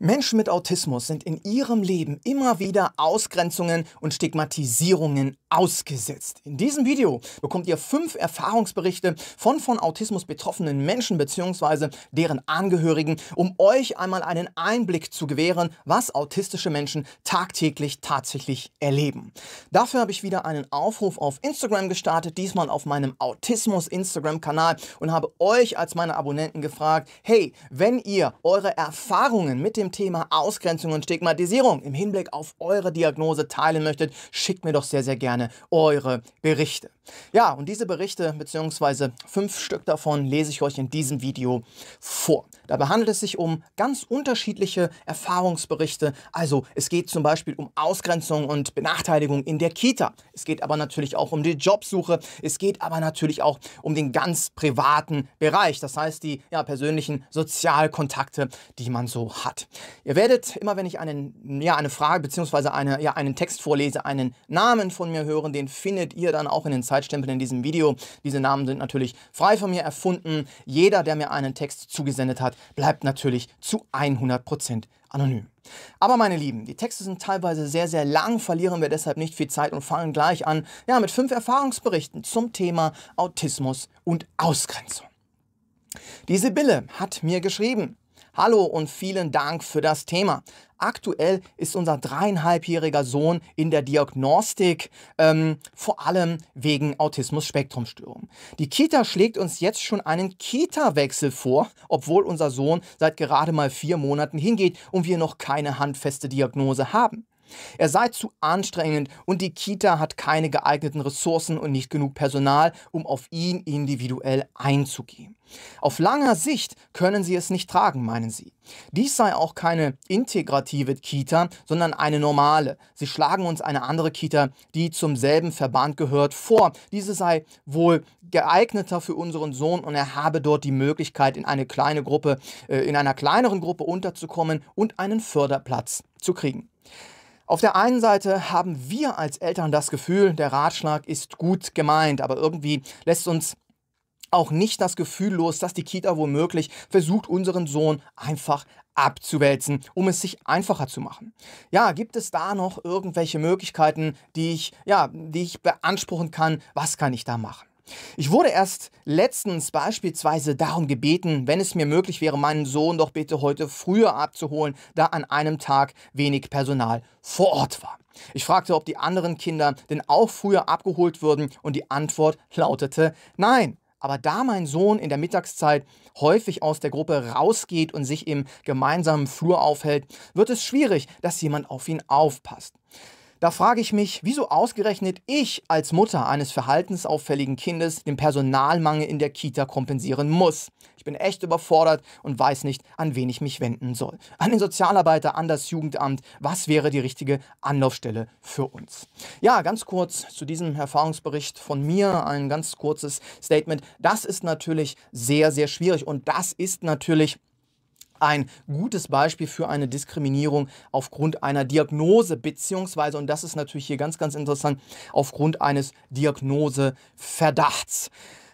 Menschen mit Autismus sind in ihrem Leben immer wieder Ausgrenzungen und Stigmatisierungen ausgesetzt. In diesem Video bekommt ihr fünf Erfahrungsberichte von von Autismus betroffenen Menschen bzw. deren Angehörigen, um euch einmal einen Einblick zu gewähren, was autistische Menschen tagtäglich tatsächlich erleben. Dafür habe ich wieder einen Aufruf auf Instagram gestartet, diesmal auf meinem Autismus Instagram-Kanal und habe euch als meine Abonnenten gefragt, hey, wenn ihr eure Erfahrungen mit dem Thema Ausgrenzung und Stigmatisierung im Hinblick auf eure Diagnose teilen möchtet, schickt mir doch sehr, sehr gerne gerne eure Berichte. Ja, und diese Berichte bzw. fünf Stück davon lese ich euch in diesem Video vor. Dabei handelt es sich um ganz unterschiedliche Erfahrungsberichte. Also es geht zum Beispiel um Ausgrenzung und Benachteiligung in der Kita. Es geht aber natürlich auch um die Jobsuche. Es geht aber natürlich auch um den ganz privaten Bereich. Das heißt die ja, persönlichen Sozialkontakte, die man so hat. Ihr werdet immer, wenn ich einen, ja, eine Frage bzw. Eine, ja, einen Text vorlese, einen Namen von mir hören, den findet ihr dann auch in den Zeitungen Zeitstempeln in diesem Video. Diese Namen sind natürlich frei von mir erfunden. Jeder, der mir einen Text zugesendet hat, bleibt natürlich zu 100% Prozent anonym. Aber meine Lieben, die Texte sind teilweise sehr, sehr lang, verlieren wir deshalb nicht viel Zeit und fangen gleich an ja, mit fünf Erfahrungsberichten zum Thema Autismus und Ausgrenzung. Die Sibylle hat mir geschrieben, Hallo und vielen Dank für das Thema. Aktuell ist unser dreieinhalbjähriger Sohn in der Diagnostik, ähm, vor allem wegen Autismus-Spektrumstörung. Die Kita schlägt uns jetzt schon einen Kita-Wechsel vor, obwohl unser Sohn seit gerade mal vier Monaten hingeht und wir noch keine handfeste Diagnose haben. Er sei zu anstrengend und die Kita hat keine geeigneten Ressourcen und nicht genug Personal, um auf ihn individuell einzugehen. Auf langer Sicht können sie es nicht tragen, meinen sie. Dies sei auch keine integrative Kita, sondern eine normale. Sie schlagen uns eine andere Kita, die zum selben Verband gehört, vor. Diese sei wohl geeigneter für unseren Sohn und er habe dort die Möglichkeit, in eine kleine Gruppe, äh, in einer kleineren Gruppe unterzukommen und einen Förderplatz zu kriegen. Auf der einen Seite haben wir als Eltern das Gefühl, der Ratschlag ist gut gemeint, aber irgendwie lässt uns auch nicht das Gefühl los, dass die Kita womöglich versucht, unseren Sohn einfach abzuwälzen, um es sich einfacher zu machen. Ja, gibt es da noch irgendwelche Möglichkeiten, die ich, ja, die ich beanspruchen kann? Was kann ich da machen? Ich wurde erst letztens beispielsweise darum gebeten, wenn es mir möglich wäre, meinen Sohn doch bitte heute früher abzuholen, da an einem Tag wenig Personal vor Ort war. Ich fragte, ob die anderen Kinder denn auch früher abgeholt würden und die Antwort lautete nein. Aber da mein Sohn in der Mittagszeit häufig aus der Gruppe rausgeht und sich im gemeinsamen Flur aufhält, wird es schwierig, dass jemand auf ihn aufpasst. Da frage ich mich, wieso ausgerechnet ich als Mutter eines verhaltensauffälligen Kindes den Personalmangel in der Kita kompensieren muss. Ich bin echt überfordert und weiß nicht, an wen ich mich wenden soll. An den Sozialarbeiter, an das Jugendamt. Was wäre die richtige Anlaufstelle für uns? Ja, ganz kurz zu diesem Erfahrungsbericht von mir ein ganz kurzes Statement. Das ist natürlich sehr, sehr schwierig und das ist natürlich ein gutes Beispiel für eine Diskriminierung aufgrund einer Diagnose, beziehungsweise, und das ist natürlich hier ganz, ganz interessant, aufgrund eines Diagnoseverdachts.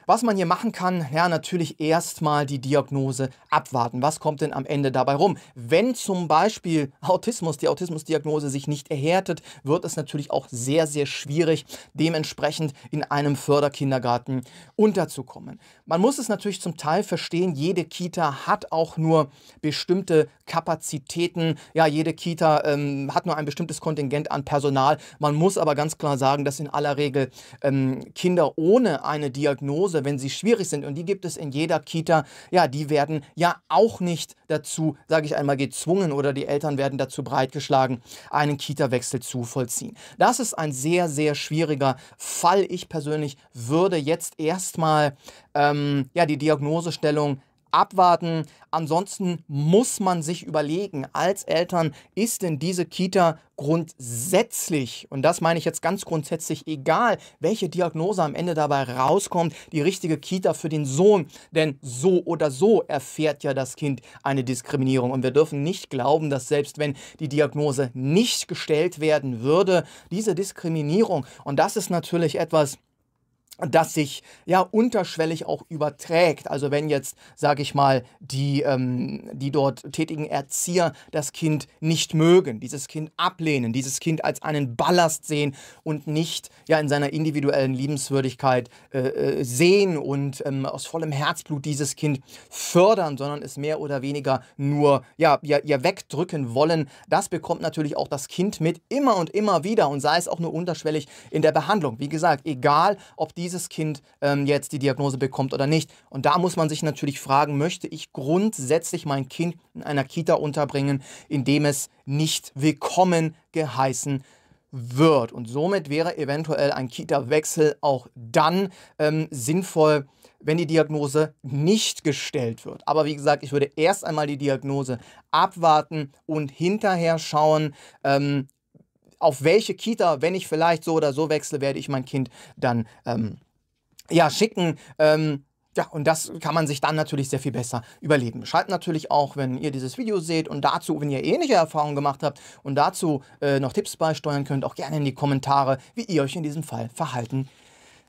Was man hier machen kann, ja, natürlich erstmal die Diagnose abwarten. Was kommt denn am Ende dabei rum? Wenn zum Beispiel Autismus, die Autismusdiagnose sich nicht erhärtet, wird es natürlich auch sehr, sehr schwierig, dementsprechend in einem Förderkindergarten unterzukommen. Man muss es natürlich zum Teil verstehen, jede Kita hat auch nur bestimmte Kapazitäten. Ja, jede Kita ähm, hat nur ein bestimmtes Kontingent an Personal. Man muss aber ganz klar sagen, dass in aller Regel ähm, Kinder ohne eine Diagnose Hause, wenn sie schwierig sind. Und die gibt es in jeder Kita. Ja, die werden ja auch nicht dazu, sage ich einmal, gezwungen oder die Eltern werden dazu breitgeschlagen, einen Kita-Wechsel zu vollziehen. Das ist ein sehr, sehr schwieriger Fall. Ich persönlich würde jetzt erstmal ähm, ja, die Diagnosestellung abwarten. Ansonsten muss man sich überlegen, als Eltern, ist denn diese Kita grundsätzlich, und das meine ich jetzt ganz grundsätzlich, egal welche Diagnose am Ende dabei rauskommt, die richtige Kita für den Sohn. Denn so oder so erfährt ja das Kind eine Diskriminierung. Und wir dürfen nicht glauben, dass selbst wenn die Diagnose nicht gestellt werden würde, diese Diskriminierung, und das ist natürlich etwas, das sich ja unterschwellig auch überträgt. Also wenn jetzt, sage ich mal, die, ähm, die dort tätigen Erzieher das Kind nicht mögen, dieses Kind ablehnen, dieses Kind als einen Ballast sehen und nicht ja in seiner individuellen Liebenswürdigkeit äh, äh sehen und ähm, aus vollem Herzblut dieses Kind fördern, sondern es mehr oder weniger nur ja, ja, ja wegdrücken wollen, das bekommt natürlich auch das Kind mit immer und immer wieder und sei es auch nur unterschwellig in der Behandlung. Wie gesagt, egal ob die dieses Kind ähm, jetzt die Diagnose bekommt oder nicht. Und da muss man sich natürlich fragen, möchte ich grundsätzlich mein Kind in einer Kita unterbringen, in dem es nicht willkommen geheißen wird? Und somit wäre eventuell ein Kita-Wechsel auch dann ähm, sinnvoll, wenn die Diagnose nicht gestellt wird. Aber wie gesagt, ich würde erst einmal die Diagnose abwarten und hinterher schauen, ähm, auf welche Kita, wenn ich vielleicht so oder so wechsle, werde ich mein Kind dann ähm, ja, schicken. Ähm, ja, und das kann man sich dann natürlich sehr viel besser überlegen. Schreibt natürlich auch, wenn ihr dieses Video seht und dazu, wenn ihr ähnliche Erfahrungen gemacht habt und dazu äh, noch Tipps beisteuern könnt, auch gerne in die Kommentare, wie ihr euch in diesem Fall verhalten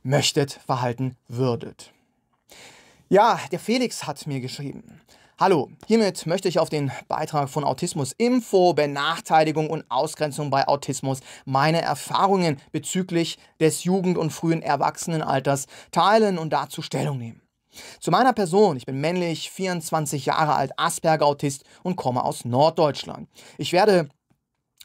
möchtet, verhalten würdet. Ja, der Felix hat mir geschrieben. Hallo, hiermit möchte ich auf den Beitrag von Autismus Info, Benachteiligung und Ausgrenzung bei Autismus meine Erfahrungen bezüglich des Jugend- und frühen Erwachsenenalters teilen und dazu Stellung nehmen. Zu meiner Person, ich bin männlich, 24 Jahre alt, Asperger-Autist und komme aus Norddeutschland. Ich werde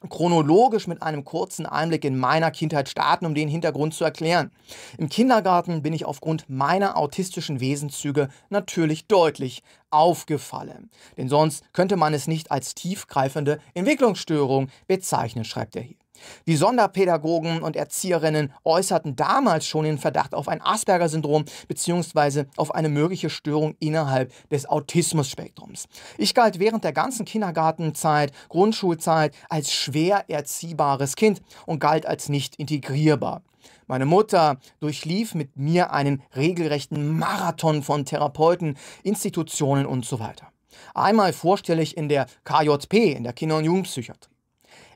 chronologisch mit einem kurzen Einblick in meiner Kindheit starten, um den Hintergrund zu erklären. Im Kindergarten bin ich aufgrund meiner autistischen Wesenszüge natürlich deutlich aufgefallen. Denn sonst könnte man es nicht als tiefgreifende Entwicklungsstörung bezeichnen, schreibt er hier. Die Sonderpädagogen und Erzieherinnen äußerten damals schon den Verdacht auf ein Asperger-Syndrom bzw. auf eine mögliche Störung innerhalb des Autismus-Spektrums. Ich galt während der ganzen Kindergartenzeit, Grundschulzeit als schwer erziehbares Kind und galt als nicht integrierbar. Meine Mutter durchlief mit mir einen regelrechten Marathon von Therapeuten, Institutionen und so weiter. Einmal vorstellig in der KJP, in der Kinder- und Jugendpsychiatrie.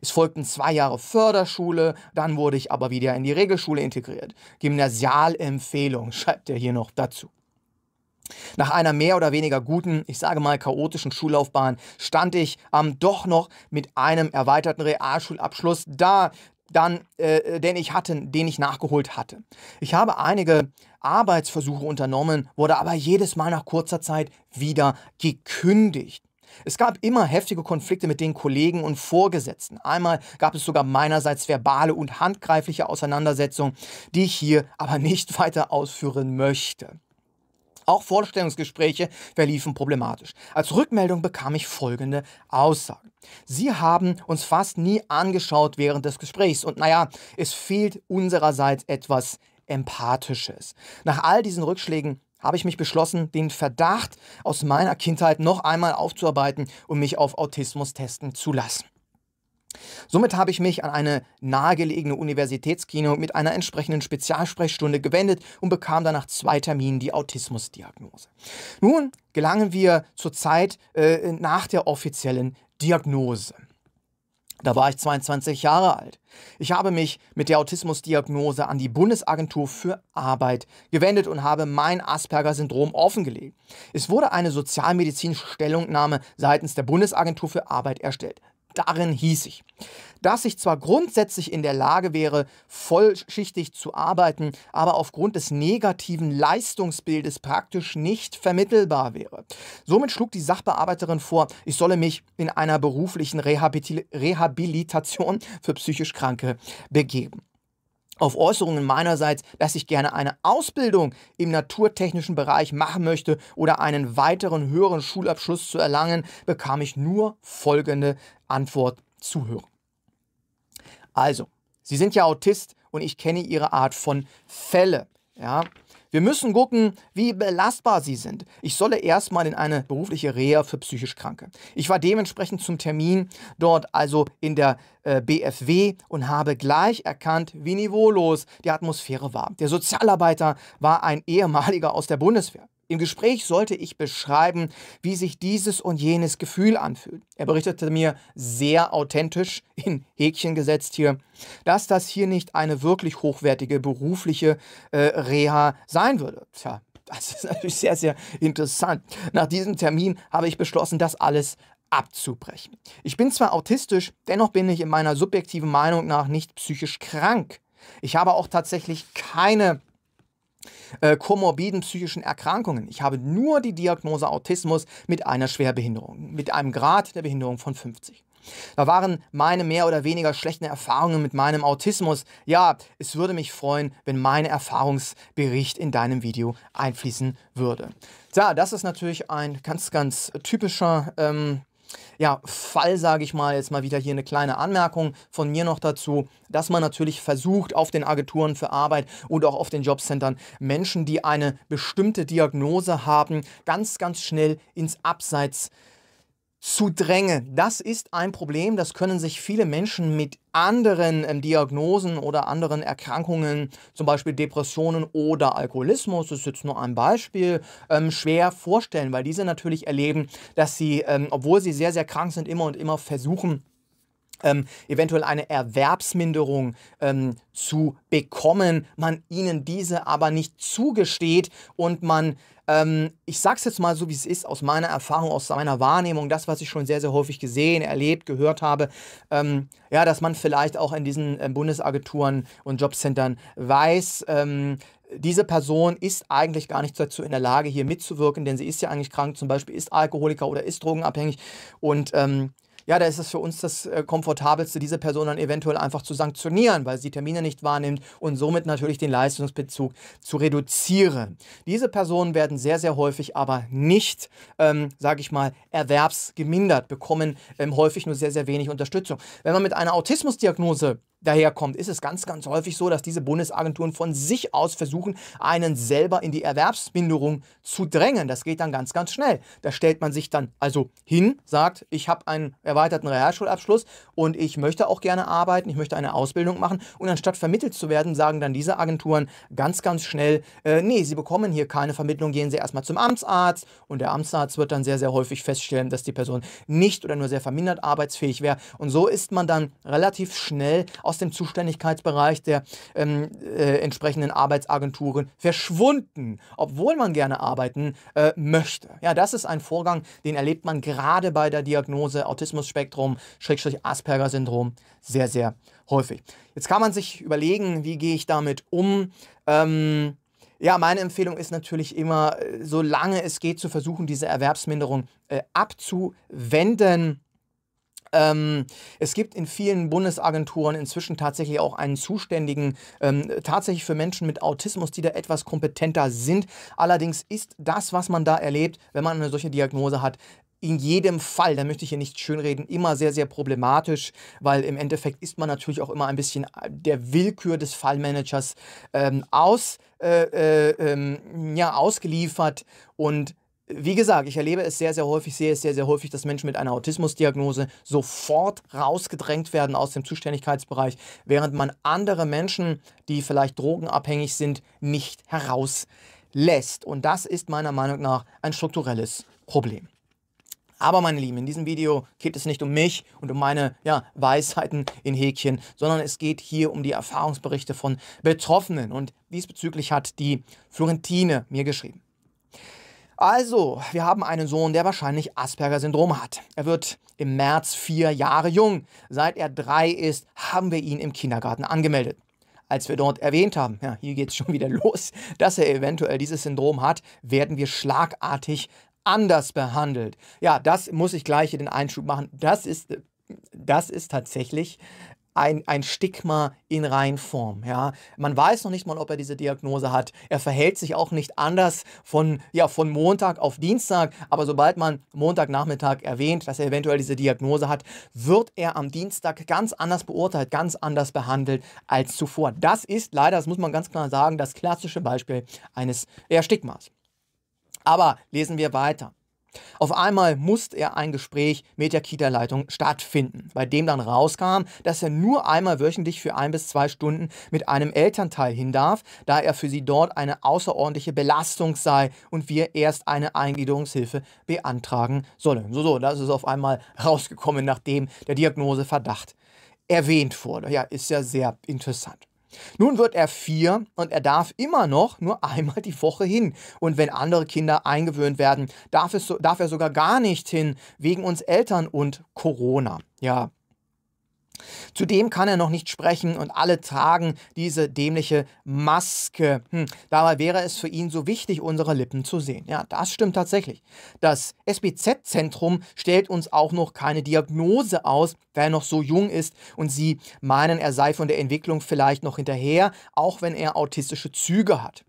Es folgten zwei Jahre Förderschule, dann wurde ich aber wieder in die Regelschule integriert. Gymnasialempfehlung schreibt er hier noch dazu. Nach einer mehr oder weniger guten, ich sage mal chaotischen Schullaufbahn stand ich ähm, doch noch mit einem erweiterten Realschulabschluss da, dann, äh, den ich hatte, den ich nachgeholt hatte. Ich habe einige Arbeitsversuche unternommen, wurde aber jedes Mal nach kurzer Zeit wieder gekündigt. Es gab immer heftige Konflikte mit den Kollegen und Vorgesetzten. Einmal gab es sogar meinerseits verbale und handgreifliche Auseinandersetzungen, die ich hier aber nicht weiter ausführen möchte. Auch Vorstellungsgespräche verliefen problematisch. Als Rückmeldung bekam ich folgende Aussagen. Sie haben uns fast nie angeschaut während des Gesprächs und naja, es fehlt unsererseits etwas Empathisches. Nach all diesen Rückschlägen habe ich mich beschlossen, den Verdacht aus meiner Kindheit noch einmal aufzuarbeiten und mich auf Autismus testen zu lassen. Somit habe ich mich an eine nahegelegene Universitätsklinik mit einer entsprechenden Spezialsprechstunde gewendet und bekam danach zwei Terminen die Autismusdiagnose. Nun gelangen wir zur Zeit äh, nach der offiziellen Diagnose. Da war ich 22 Jahre alt. Ich habe mich mit der Autismusdiagnose an die Bundesagentur für Arbeit gewendet und habe mein Asperger-Syndrom offengelegt. Es wurde eine sozialmedizinische Stellungnahme seitens der Bundesagentur für Arbeit erstellt. Darin hieß ich, dass ich zwar grundsätzlich in der Lage wäre, vollschichtig zu arbeiten, aber aufgrund des negativen Leistungsbildes praktisch nicht vermittelbar wäre. Somit schlug die Sachbearbeiterin vor, ich solle mich in einer beruflichen Rehabilitation für psychisch Kranke begeben auf Äußerungen meinerseits, dass ich gerne eine Ausbildung im naturtechnischen Bereich machen möchte oder einen weiteren höheren Schulabschluss zu erlangen, bekam ich nur folgende Antwort zu hören. Also, Sie sind ja Autist und ich kenne Ihre Art von Fälle. Ja, wir müssen gucken, wie belastbar sie sind. Ich solle erstmal in eine berufliche Reha für psychisch Kranke. Ich war dementsprechend zum Termin dort, also in der äh, BFW, und habe gleich erkannt, wie niveaulos die Atmosphäre war. Der Sozialarbeiter war ein ehemaliger aus der Bundeswehr. Im Gespräch sollte ich beschreiben, wie sich dieses und jenes Gefühl anfühlt. Er berichtete mir sehr authentisch, in Häkchen gesetzt hier, dass das hier nicht eine wirklich hochwertige berufliche äh, Reha sein würde. Tja, das ist natürlich sehr, sehr interessant. Nach diesem Termin habe ich beschlossen, das alles abzubrechen. Ich bin zwar autistisch, dennoch bin ich in meiner subjektiven Meinung nach nicht psychisch krank. Ich habe auch tatsächlich keine äh, komorbiden psychischen Erkrankungen. Ich habe nur die Diagnose Autismus mit einer Schwerbehinderung, mit einem Grad der Behinderung von 50. Da waren meine mehr oder weniger schlechten Erfahrungen mit meinem Autismus. Ja, es würde mich freuen, wenn mein Erfahrungsbericht in deinem Video einfließen würde. Ja, das ist natürlich ein ganz, ganz typischer ähm, ja, Fall, sage ich mal, jetzt mal wieder hier eine kleine Anmerkung von mir noch dazu, dass man natürlich versucht, auf den Agenturen für Arbeit und auch auf den Jobcentern Menschen, die eine bestimmte Diagnose haben, ganz, ganz schnell ins Abseits zu zu drängen. Das ist ein Problem, das können sich viele Menschen mit anderen ähm, Diagnosen oder anderen Erkrankungen, zum Beispiel Depressionen oder Alkoholismus, das ist jetzt nur ein Beispiel, ähm, schwer vorstellen, weil diese natürlich erleben, dass sie, ähm, obwohl sie sehr, sehr krank sind, immer und immer versuchen, ähm, eventuell eine Erwerbsminderung ähm, zu bekommen, man ihnen diese aber nicht zugesteht und man, ähm, ich sage es jetzt mal so, wie es ist, aus meiner Erfahrung, aus meiner Wahrnehmung, das, was ich schon sehr, sehr häufig gesehen, erlebt, gehört habe, ähm, ja, dass man vielleicht auch in diesen äh, Bundesagenturen und Jobcentern weiß, ähm, diese Person ist eigentlich gar nicht dazu in der Lage, hier mitzuwirken, denn sie ist ja eigentlich krank, zum Beispiel ist Alkoholiker oder ist drogenabhängig und ähm, ja, da ist es für uns das äh, Komfortabelste, diese Person dann eventuell einfach zu sanktionieren, weil sie Termine nicht wahrnimmt und somit natürlich den Leistungsbezug zu reduzieren. Diese Personen werden sehr, sehr häufig aber nicht, ähm, sage ich mal, erwerbsgemindert, bekommen ähm, häufig nur sehr, sehr wenig Unterstützung. Wenn man mit einer Autismusdiagnose daherkommt, ist es ganz, ganz häufig so, dass diese Bundesagenturen von sich aus versuchen, einen selber in die Erwerbsminderung zu drängen. Das geht dann ganz, ganz schnell. Da stellt man sich dann also hin, sagt, ich habe einen erweiterten Realschulabschluss und ich möchte auch gerne arbeiten, ich möchte eine Ausbildung machen. Und anstatt vermittelt zu werden, sagen dann diese Agenturen ganz, ganz schnell, äh, nee, Sie bekommen hier keine Vermittlung, gehen Sie erstmal zum Amtsarzt. Und der Amtsarzt wird dann sehr, sehr häufig feststellen, dass die Person nicht oder nur sehr vermindert arbeitsfähig wäre. Und so ist man dann relativ schnell aus aus dem Zuständigkeitsbereich der ähm, äh, entsprechenden Arbeitsagenturen verschwunden, obwohl man gerne arbeiten äh, möchte. Ja, das ist ein Vorgang, den erlebt man gerade bei der Diagnose Autismus-Spektrum, Asperger-Syndrom sehr, sehr häufig. Jetzt kann man sich überlegen, wie gehe ich damit um? Ähm, ja, meine Empfehlung ist natürlich immer, äh, solange es geht, zu versuchen, diese Erwerbsminderung äh, abzuwenden. Ähm, es gibt in vielen Bundesagenturen inzwischen tatsächlich auch einen Zuständigen, ähm, tatsächlich für Menschen mit Autismus, die da etwas kompetenter sind. Allerdings ist das, was man da erlebt, wenn man eine solche Diagnose hat, in jedem Fall, da möchte ich hier nicht schönreden, immer sehr, sehr problematisch, weil im Endeffekt ist man natürlich auch immer ein bisschen äh, der Willkür des Fallmanagers ähm, aus, äh, äh, ähm, ja, ausgeliefert und wie gesagt, ich erlebe es sehr, sehr häufig, sehe es sehr, sehr häufig, dass Menschen mit einer Autismusdiagnose sofort rausgedrängt werden aus dem Zuständigkeitsbereich, während man andere Menschen, die vielleicht drogenabhängig sind, nicht herauslässt. Und das ist meiner Meinung nach ein strukturelles Problem. Aber meine Lieben, in diesem Video geht es nicht um mich und um meine ja, Weisheiten in Häkchen, sondern es geht hier um die Erfahrungsberichte von Betroffenen. Und diesbezüglich hat die Florentine mir geschrieben. Also, wir haben einen Sohn, der wahrscheinlich Asperger-Syndrom hat. Er wird im März vier Jahre jung. Seit er drei ist, haben wir ihn im Kindergarten angemeldet. Als wir dort erwähnt haben, ja, hier geht es schon wieder los, dass er eventuell dieses Syndrom hat, werden wir schlagartig anders behandelt. Ja, das muss ich gleich hier den Einschub machen. Das ist, äh, das ist tatsächlich ein, ein Stigma in Reinform. Ja? Man weiß noch nicht mal, ob er diese Diagnose hat. Er verhält sich auch nicht anders von, ja, von Montag auf Dienstag. Aber sobald man Montagnachmittag erwähnt, dass er eventuell diese Diagnose hat, wird er am Dienstag ganz anders beurteilt, ganz anders behandelt als zuvor. Das ist leider, das muss man ganz klar sagen, das klassische Beispiel eines eher Stigmas. Aber lesen wir weiter. Auf einmal musste er ein Gespräch mit der Kita-Leitung stattfinden, bei dem dann rauskam, dass er nur einmal wöchentlich für ein bis zwei Stunden mit einem Elternteil hin darf, da er für sie dort eine außerordentliche Belastung sei und wir erst eine Eingliederungshilfe beantragen sollen. So, so, das ist auf einmal rausgekommen, nachdem der Diagnoseverdacht erwähnt wurde. Ja, ist ja sehr interessant. Nun wird er vier und er darf immer noch nur einmal die Woche hin. Und wenn andere Kinder eingewöhnt werden, darf, es, darf er sogar gar nicht hin, wegen uns Eltern und Corona. Ja, Zudem kann er noch nicht sprechen und alle tragen diese dämliche Maske. Hm. Dabei wäre es für ihn so wichtig, unsere Lippen zu sehen. Ja, das stimmt tatsächlich. Das SBZ-Zentrum stellt uns auch noch keine Diagnose aus, da er noch so jung ist und sie meinen, er sei von der Entwicklung vielleicht noch hinterher, auch wenn er autistische Züge hat.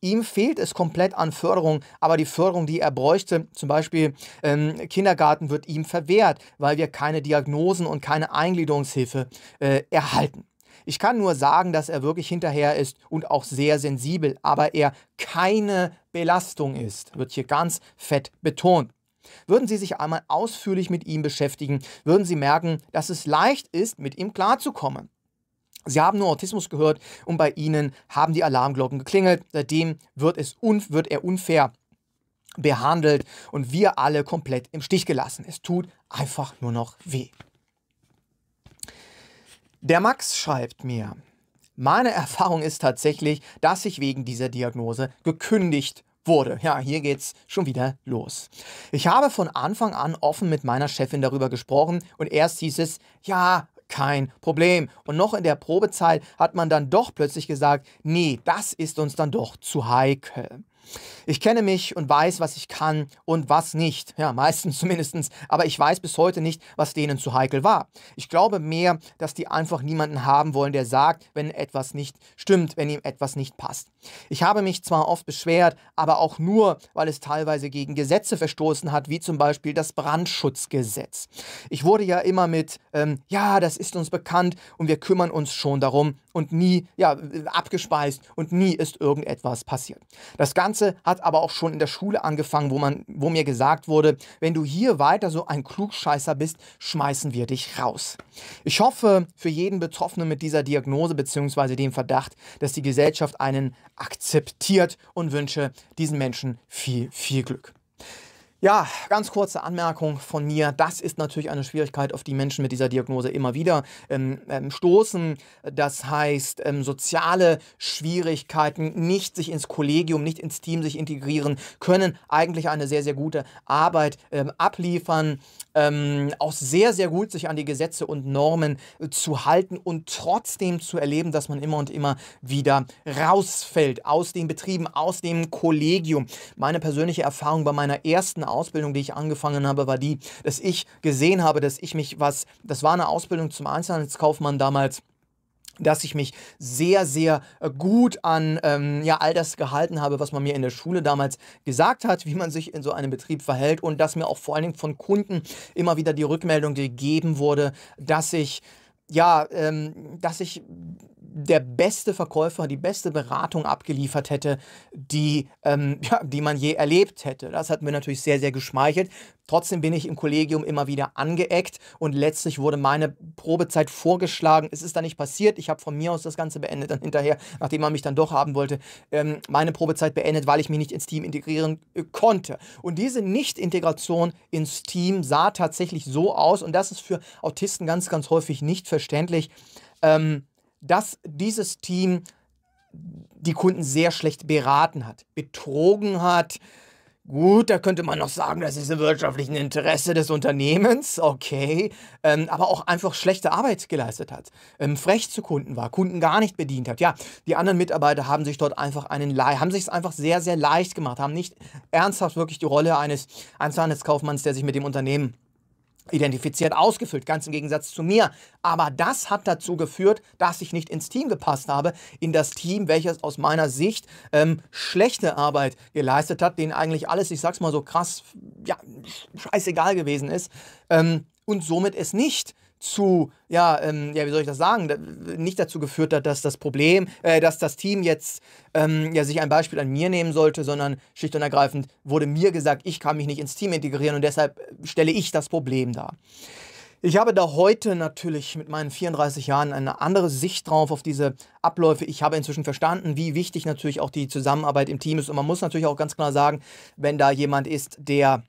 Ihm fehlt es komplett an Förderung, aber die Förderung, die er bräuchte, zum Beispiel ähm, Kindergarten, wird ihm verwehrt, weil wir keine Diagnosen und keine Eingliederungshilfe äh, erhalten. Ich kann nur sagen, dass er wirklich hinterher ist und auch sehr sensibel, aber er keine Belastung ist, wird hier ganz fett betont. Würden Sie sich einmal ausführlich mit ihm beschäftigen, würden Sie merken, dass es leicht ist, mit ihm klarzukommen. Sie haben nur Autismus gehört und bei Ihnen haben die Alarmglocken geklingelt. Seitdem wird, es wird er unfair behandelt und wir alle komplett im Stich gelassen. Es tut einfach nur noch weh. Der Max schreibt mir, meine Erfahrung ist tatsächlich, dass ich wegen dieser Diagnose gekündigt wurde. Ja, hier geht's schon wieder los. Ich habe von Anfang an offen mit meiner Chefin darüber gesprochen und erst hieß es, ja, kein Problem. Und noch in der Probezeit hat man dann doch plötzlich gesagt, nee, das ist uns dann doch zu heikel. Ich kenne mich und weiß, was ich kann und was nicht. Ja, meistens zumindest. Aber ich weiß bis heute nicht, was denen zu heikel war. Ich glaube mehr, dass die einfach niemanden haben wollen, der sagt, wenn etwas nicht stimmt, wenn ihm etwas nicht passt. Ich habe mich zwar oft beschwert, aber auch nur, weil es teilweise gegen Gesetze verstoßen hat, wie zum Beispiel das Brandschutzgesetz. Ich wurde ja immer mit, ähm, ja, das ist uns bekannt und wir kümmern uns schon darum und nie, ja, abgespeist und nie ist irgendetwas passiert. Das Ganze Ganze hat aber auch schon in der Schule angefangen, wo, man, wo mir gesagt wurde, wenn du hier weiter so ein Klugscheißer bist, schmeißen wir dich raus. Ich hoffe für jeden Betroffenen mit dieser Diagnose bzw. dem Verdacht, dass die Gesellschaft einen akzeptiert und wünsche diesen Menschen viel, viel Glück. Ja, ganz kurze Anmerkung von mir. Das ist natürlich eine Schwierigkeit, auf die Menschen mit dieser Diagnose immer wieder ähm, ähm, stoßen. Das heißt, ähm, soziale Schwierigkeiten, nicht sich ins Kollegium, nicht ins Team sich integrieren können, eigentlich eine sehr, sehr gute Arbeit ähm, abliefern. Ähm, auch sehr, sehr gut sich an die Gesetze und Normen äh, zu halten und trotzdem zu erleben, dass man immer und immer wieder rausfällt aus den Betrieben, aus dem Kollegium. Meine persönliche Erfahrung bei meiner ersten Ausbildung, die ich angefangen habe, war die, dass ich gesehen habe, dass ich mich was, das war eine Ausbildung zum Einzelhandelskaufmann damals, dass ich mich sehr, sehr äh, gut an ähm, ja, all das gehalten habe, was man mir in der Schule damals gesagt hat, wie man sich in so einem Betrieb verhält und dass mir auch vor allen Dingen von Kunden immer wieder die Rückmeldung gegeben wurde, dass ich ja, ähm, dass ich der beste Verkäufer, die beste Beratung abgeliefert hätte, die, ähm, ja, die man je erlebt hätte. Das hat mir natürlich sehr, sehr geschmeichelt. Trotzdem bin ich im Kollegium immer wieder angeeckt und letztlich wurde meine Probezeit vorgeschlagen. Es ist dann nicht passiert. Ich habe von mir aus das Ganze beendet dann hinterher, nachdem man mich dann doch haben wollte, ähm, meine Probezeit beendet, weil ich mich nicht ins Team integrieren äh, konnte. Und diese Nicht-Integration ins Team sah tatsächlich so aus und das ist für Autisten ganz, ganz häufig nicht verständlich, ähm, dass dieses Team die Kunden sehr schlecht beraten hat, betrogen hat, Gut, da könnte man noch sagen, das ist im wirtschaftlichen Interesse des Unternehmens, okay, ähm, aber auch einfach schlechte Arbeit geleistet hat, ähm, frech zu Kunden war, Kunden gar nicht bedient hat. Ja, die anderen Mitarbeiter haben sich dort einfach einen, Leih, haben sich es einfach sehr, sehr leicht gemacht, haben nicht ernsthaft wirklich die Rolle eines Einzelhandelskaufmanns, der sich mit dem Unternehmen identifiziert, ausgefüllt, ganz im Gegensatz zu mir. Aber das hat dazu geführt, dass ich nicht ins Team gepasst habe, in das Team, welches aus meiner Sicht ähm, schlechte Arbeit geleistet hat, denen eigentlich alles, ich sag's mal so krass, ja, scheißegal gewesen ist ähm, und somit es nicht äh, zu, ja, ähm, ja, wie soll ich das sagen, nicht dazu geführt hat, dass das Problem, äh, dass das Team jetzt ähm, ja, sich ein Beispiel an mir nehmen sollte, sondern schlicht und ergreifend wurde mir gesagt, ich kann mich nicht ins Team integrieren und deshalb äh, stelle ich das Problem dar. Ich habe da heute natürlich mit meinen 34 Jahren eine andere Sicht drauf auf diese Abläufe. Ich habe inzwischen verstanden, wie wichtig natürlich auch die Zusammenarbeit im Team ist. Und man muss natürlich auch ganz klar sagen, wenn da jemand ist, der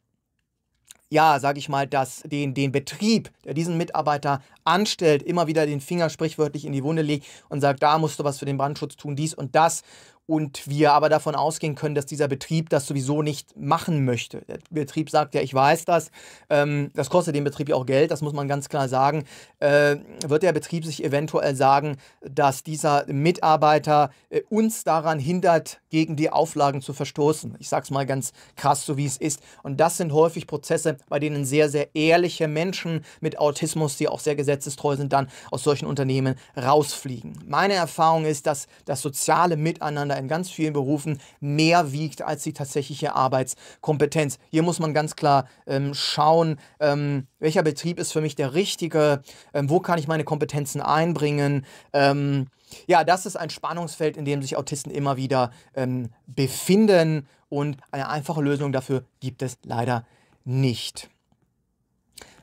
ja, sage ich mal, dass den, den Betrieb, der diesen Mitarbeiter anstellt, immer wieder den Finger sprichwörtlich in die Wunde legt und sagt, da musst du was für den Brandschutz tun, dies und das und wir aber davon ausgehen können, dass dieser Betrieb das sowieso nicht machen möchte. Der Betrieb sagt ja, ich weiß das, ähm, das kostet dem Betrieb ja auch Geld, das muss man ganz klar sagen, äh, wird der Betrieb sich eventuell sagen, dass dieser Mitarbeiter äh, uns daran hindert, gegen die Auflagen zu verstoßen. Ich sage es mal ganz krass, so wie es ist. Und das sind häufig Prozesse, bei denen sehr, sehr ehrliche Menschen mit Autismus, die auch sehr gesetzestreu sind, dann aus solchen Unternehmen rausfliegen. Meine Erfahrung ist, dass das soziale Miteinander in ganz vielen Berufen mehr wiegt als die tatsächliche Arbeitskompetenz. Hier muss man ganz klar ähm, schauen, ähm, welcher Betrieb ist für mich der richtige, ähm, wo kann ich meine Kompetenzen einbringen. Ähm, ja, das ist ein Spannungsfeld, in dem sich Autisten immer wieder ähm, befinden und eine einfache Lösung dafür gibt es leider nicht.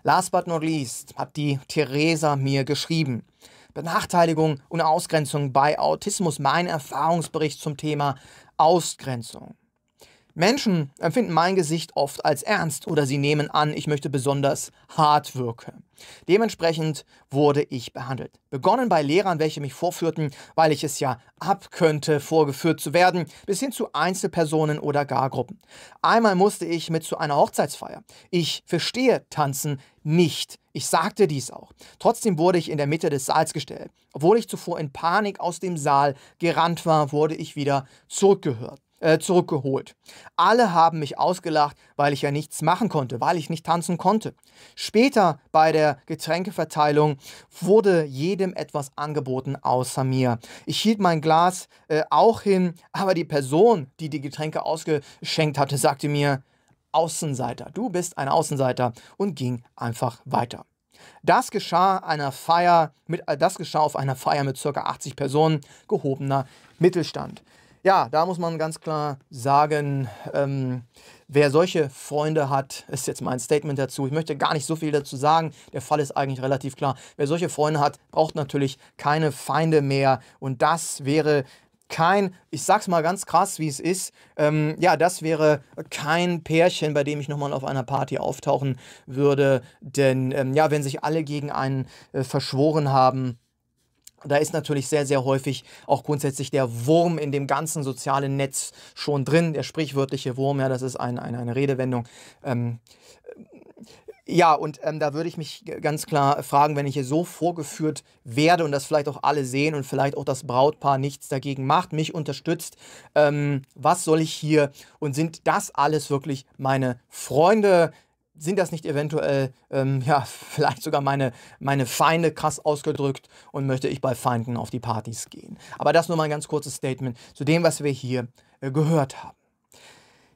Last but not least hat die Theresa mir geschrieben. Benachteiligung und Ausgrenzung bei Autismus, mein Erfahrungsbericht zum Thema Ausgrenzung. Menschen empfinden mein Gesicht oft als ernst oder sie nehmen an, ich möchte besonders hart wirken. Dementsprechend wurde ich behandelt. Begonnen bei Lehrern, welche mich vorführten, weil ich es ja abkönnte, vorgeführt zu werden, bis hin zu Einzelpersonen oder gar Gruppen. Einmal musste ich mit zu einer Hochzeitsfeier. Ich verstehe Tanzen, nicht. Ich sagte dies auch. Trotzdem wurde ich in der Mitte des Saals gestellt. Obwohl ich zuvor in Panik aus dem Saal gerannt war, wurde ich wieder zurückgehört äh, zurückgeholt. Alle haben mich ausgelacht, weil ich ja nichts machen konnte, weil ich nicht tanzen konnte. Später bei der Getränkeverteilung wurde jedem etwas angeboten außer mir. Ich hielt mein Glas äh, auch hin, aber die Person, die die Getränke ausgeschenkt hatte, sagte mir, Außenseiter. Du bist ein Außenseiter und ging einfach weiter. Das geschah, einer Feier mit, äh, das geschah auf einer Feier mit ca. 80 Personen, gehobener Mittelstand. Ja, da muss man ganz klar sagen, ähm, wer solche Freunde hat, ist jetzt mein Statement dazu. Ich möchte gar nicht so viel dazu sagen. Der Fall ist eigentlich relativ klar. Wer solche Freunde hat, braucht natürlich keine Feinde mehr. Und das wäre kein, ich sag's mal ganz krass, wie es ist, ähm, ja, das wäre kein Pärchen, bei dem ich nochmal auf einer Party auftauchen würde. Denn ähm, ja, wenn sich alle gegen einen äh, verschworen haben, da ist natürlich sehr, sehr häufig auch grundsätzlich der Wurm in dem ganzen sozialen Netz schon drin, der sprichwörtliche Wurm, ja, das ist ein, ein eine Redewendung. Ähm, ja, und ähm, da würde ich mich ganz klar fragen, wenn ich hier so vorgeführt werde und das vielleicht auch alle sehen und vielleicht auch das Brautpaar nichts dagegen macht, mich unterstützt, ähm, was soll ich hier und sind das alles wirklich meine Freunde? Sind das nicht eventuell, ähm, ja, vielleicht sogar meine, meine Feinde krass ausgedrückt und möchte ich bei Feinden auf die Partys gehen? Aber das nur mal ein ganz kurzes Statement zu dem, was wir hier äh, gehört haben.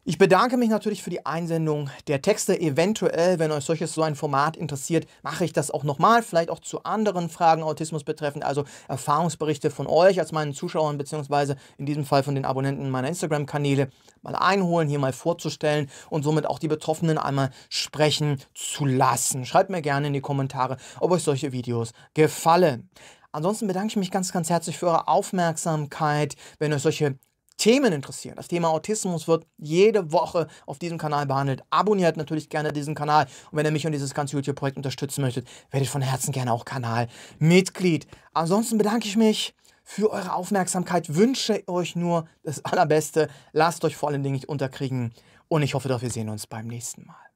Ich bedanke mich natürlich für die Einsendung der Texte. Eventuell, wenn euch solches so ein Format interessiert, mache ich das auch nochmal, vielleicht auch zu anderen Fragen Autismus betreffend, also Erfahrungsberichte von euch als meinen Zuschauern, beziehungsweise in diesem Fall von den Abonnenten meiner Instagram-Kanäle mal einholen, hier mal vorzustellen und somit auch die Betroffenen einmal sprechen zu lassen. Schreibt mir gerne in die Kommentare, ob euch solche Videos gefallen. Ansonsten bedanke ich mich ganz, ganz herzlich für eure Aufmerksamkeit. Wenn euch solche Themen interessieren. Das Thema Autismus wird jede Woche auf diesem Kanal behandelt. Abonniert natürlich gerne diesen Kanal. Und wenn ihr mich und dieses ganze YouTube-Projekt unterstützen möchtet, werdet von Herzen gerne auch Kanalmitglied. Ansonsten bedanke ich mich für eure Aufmerksamkeit, wünsche euch nur das Allerbeste. Lasst euch vor allen Dingen nicht unterkriegen. Und ich hoffe doch, wir sehen uns beim nächsten Mal.